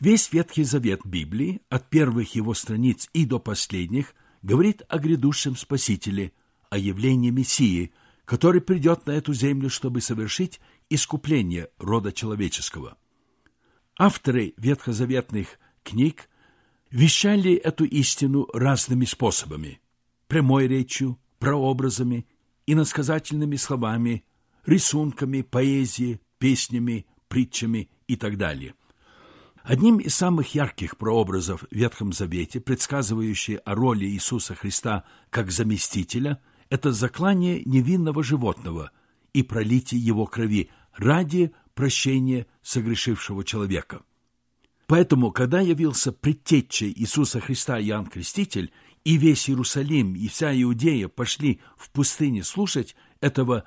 Весь Ветхий Завет Библии, от первых его страниц и до последних, говорит о грядущем Спасителе, о явлении Мессии, который придет на эту землю, чтобы совершить искупление рода человеческого. Авторы ветхозаветных книг вещали эту истину разными способами – прямой речью, прообразами, иносказательными словами, рисунками, поэзией, песнями, притчами и так далее – Одним из самых ярких прообразов в Ветхом Завете, предсказывающий о роли Иисуса Христа как заместителя, это заклание невинного животного и пролитие его крови ради прощения согрешившего человека. Поэтому, когда явился предтечей Иисуса Христа Иоанн Креститель, и весь Иерусалим, и вся Иудея пошли в пустыне слушать этого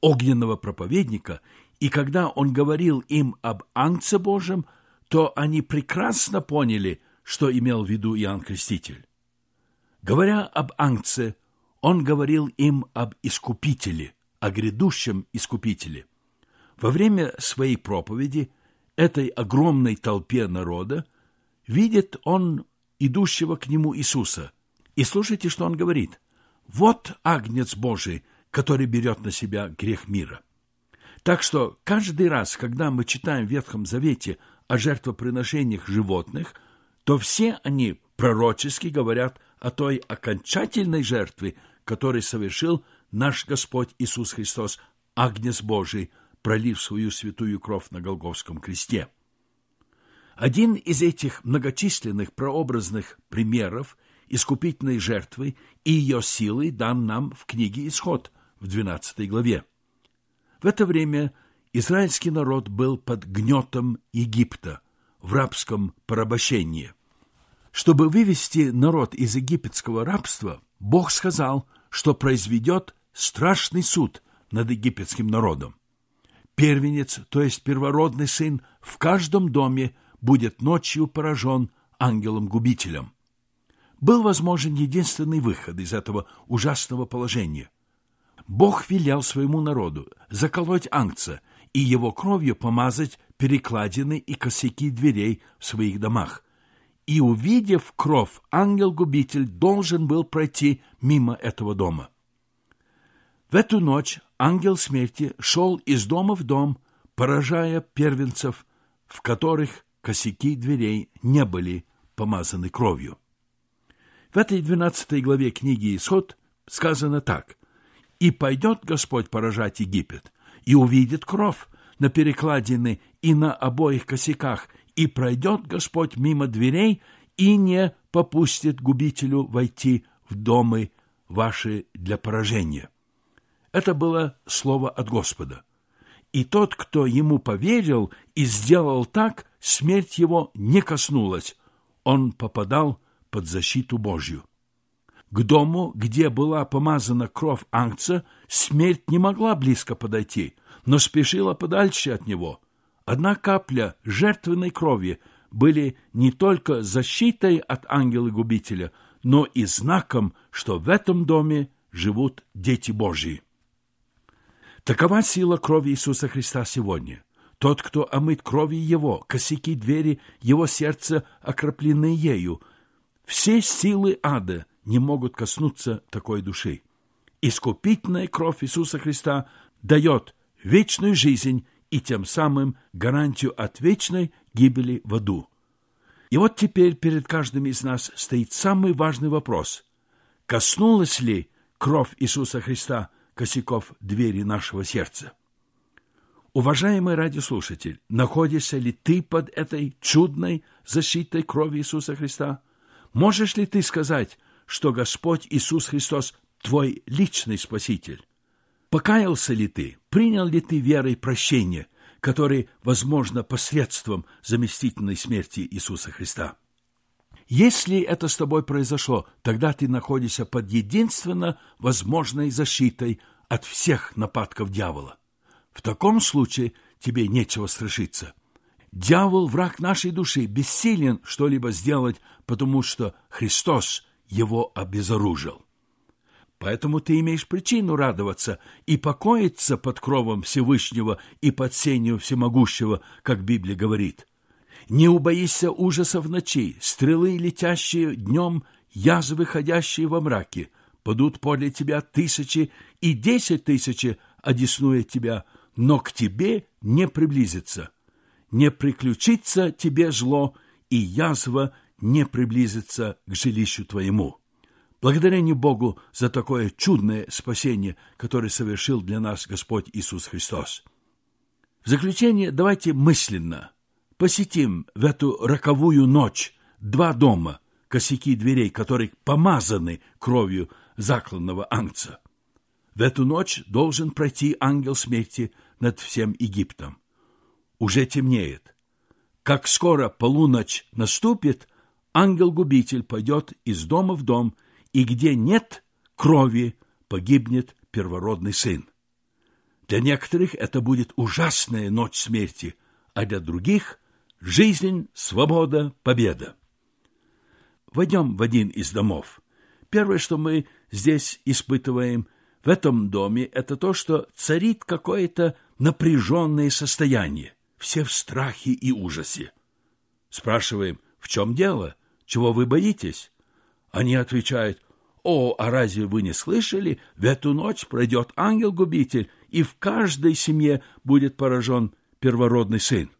огненного проповедника, и когда он говорил им об Ангце Божьем – то они прекрасно поняли, что имел в виду Иоанн Креститель. Говоря об Ангце, он говорил им об Искупителе, о грядущем Искупителе. Во время своей проповеди этой огромной толпе народа видит он идущего к нему Иисуса. И слушайте, что он говорит. «Вот Агнец Божий, который берет на себя грех мира». Так что каждый раз, когда мы читаем в Ветхом Завете – о жертвоприношениях животных, то все они пророчески говорят о той окончательной жертве, которую совершил наш Господь Иисус Христос, Агнец Божий, пролив свою святую кровь на Голговском кресте. Один из этих многочисленных прообразных примеров искупительной жертвы и ее силы дан нам в книге «Исход» в 12 главе. В это время Израильский народ был под гнетом Египта в рабском порабощении. Чтобы вывести народ из египетского рабства, Бог сказал, что произведет страшный суд над египетским народом. Первенец, то есть первородный сын, в каждом доме будет ночью поражен ангелом-губителем. Был возможен единственный выход из этого ужасного положения. Бог велел своему народу заколоть ангца и его кровью помазать перекладины и косяки дверей в своих домах. И, увидев кровь, ангел-губитель должен был пройти мимо этого дома. В эту ночь ангел смерти шел из дома в дом, поражая первенцев, в которых косяки дверей не были помазаны кровью. В этой двенадцатой главе книги «Исход» сказано так. «И пойдет Господь поражать Египет, и увидит кровь на перекладины и на обоих косяках, и пройдет Господь мимо дверей и не попустит губителю войти в домы ваши для поражения. Это было слово от Господа. И тот, кто ему поверил и сделал так, смерть его не коснулась. Он попадал под защиту Божью. К дому, где была помазана кровь Ангца, смерть не могла близко подойти, но спешила подальше от него. Одна капля жертвенной крови были не только защитой от ангела-губителя, но и знаком, что в этом доме живут дети Божьи. Такова сила крови Иисуса Христа сегодня. Тот, кто омыт кровью Его, косяки двери Его сердца окроплены ею. Все силы ада – не могут коснуться такой души. Искупительная кровь Иисуса Христа дает вечную жизнь и тем самым гарантию от вечной гибели в аду. И вот теперь перед каждым из нас стоит самый важный вопрос. Коснулась ли кровь Иисуса Христа косяков двери нашего сердца? Уважаемый радиослушатель, находишься ли ты под этой чудной защитой крови Иисуса Христа? Можешь ли ты сказать, что Господь Иисус Христос твой личный Спаситель? Покаялся ли ты? Принял ли ты верой прощение, которое возможно посредством заместительной смерти Иисуса Христа? Если это с тобой произошло, тогда ты находишься под единственно возможной защитой от всех нападков дьявола. В таком случае тебе нечего страшиться. Дьявол, враг нашей души, бессилен что-либо сделать, потому что Христос его обезоружил. Поэтому ты имеешь причину радоваться и покоиться под кровом Всевышнего и под сенью всемогущего, как Библия говорит. Не убоишься ужасов ночи, стрелы, летящие днем, язвы, ходящие во мраке. Падут подле тебя тысячи и десять тысячи, одеснуя тебя, но к тебе не приблизится. Не приключится тебе зло, и язва не приблизиться к жилищу твоему. Благодарение Богу за такое чудное спасение, которое совершил для нас Господь Иисус Христос. В заключение давайте мысленно посетим в эту роковую ночь два дома, косяки дверей которые помазаны кровью закланного ангца. В эту ночь должен пройти ангел смерти над всем Египтом. Уже темнеет. Как скоро полуночь наступит – ангел-губитель пойдет из дома в дом, и где нет крови, погибнет первородный сын. Для некоторых это будет ужасная ночь смерти, а для других – жизнь, свобода, победа. Войдем в один из домов. Первое, что мы здесь испытываем в этом доме, это то, что царит какое-то напряженное состояние. Все в страхе и ужасе. Спрашиваем, в чем дело – чего вы боитесь? Они отвечают, о, а разве вы не слышали? В эту ночь пройдет ангел-губитель, и в каждой семье будет поражен первородный сын.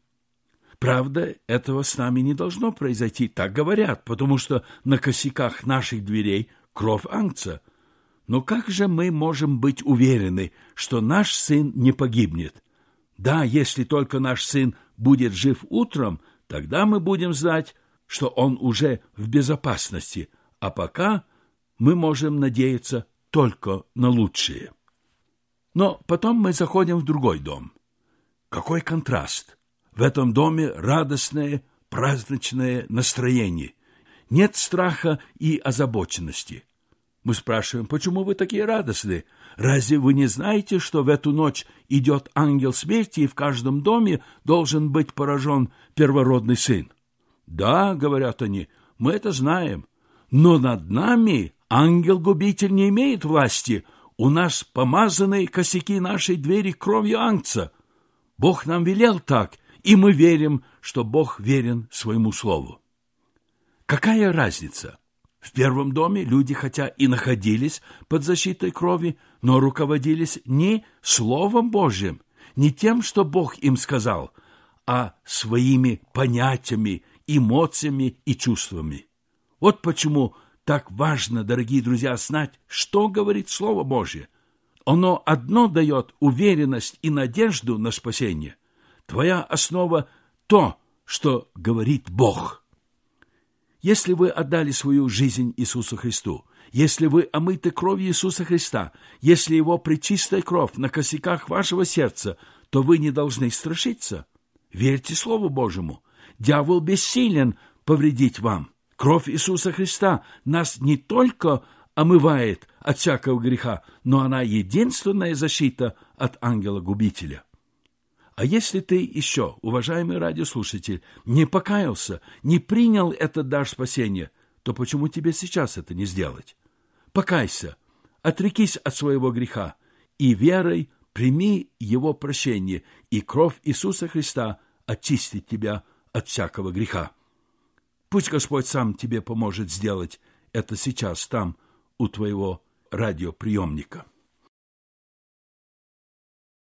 Правда, этого с нами не должно произойти, так говорят, потому что на косяках наших дверей кровь ангца. Но как же мы можем быть уверены, что наш сын не погибнет? Да, если только наш сын будет жив утром, тогда мы будем знать, что он уже в безопасности, а пока мы можем надеяться только на лучшее. Но потом мы заходим в другой дом. Какой контраст! В этом доме радостное, праздничное настроение. Нет страха и озабоченности. Мы спрашиваем, почему вы такие радостные? Разве вы не знаете, что в эту ночь идет ангел смерти, и в каждом доме должен быть поражен первородный сын? Да, говорят они, мы это знаем, но над нами ангел-губитель не имеет власти. У нас помазаны косяки нашей двери кровью ангца. Бог нам велел так, и мы верим, что Бог верен своему слову. Какая разница? В первом доме люди хотя и находились под защитой крови, но руководились не Словом Божьим, не тем, что Бог им сказал, а своими понятиями – эмоциями и чувствами. Вот почему так важно, дорогие друзья, знать, что говорит Слово Божье. Оно одно дает уверенность и надежду на спасение. Твоя основа – то, что говорит Бог. Если вы отдали свою жизнь Иисусу Христу, если вы омыты кровью Иисуса Христа, если Его пречистая кровь на косяках вашего сердца, то вы не должны страшиться. Верьте Слову Божьему. Дьявол бессилен повредить вам. Кровь Иисуса Христа нас не только омывает от всякого греха, но она единственная защита от ангела-губителя. А если ты еще, уважаемый радиослушатель, не покаялся, не принял этот дар спасения, то почему тебе сейчас это не сделать? Покайся, отрекись от своего греха и верой прими его прощение, и кровь Иисуса Христа очистит тебя от всякого греха. Пусть Господь сам тебе поможет сделать это сейчас там, у твоего радиоприемника.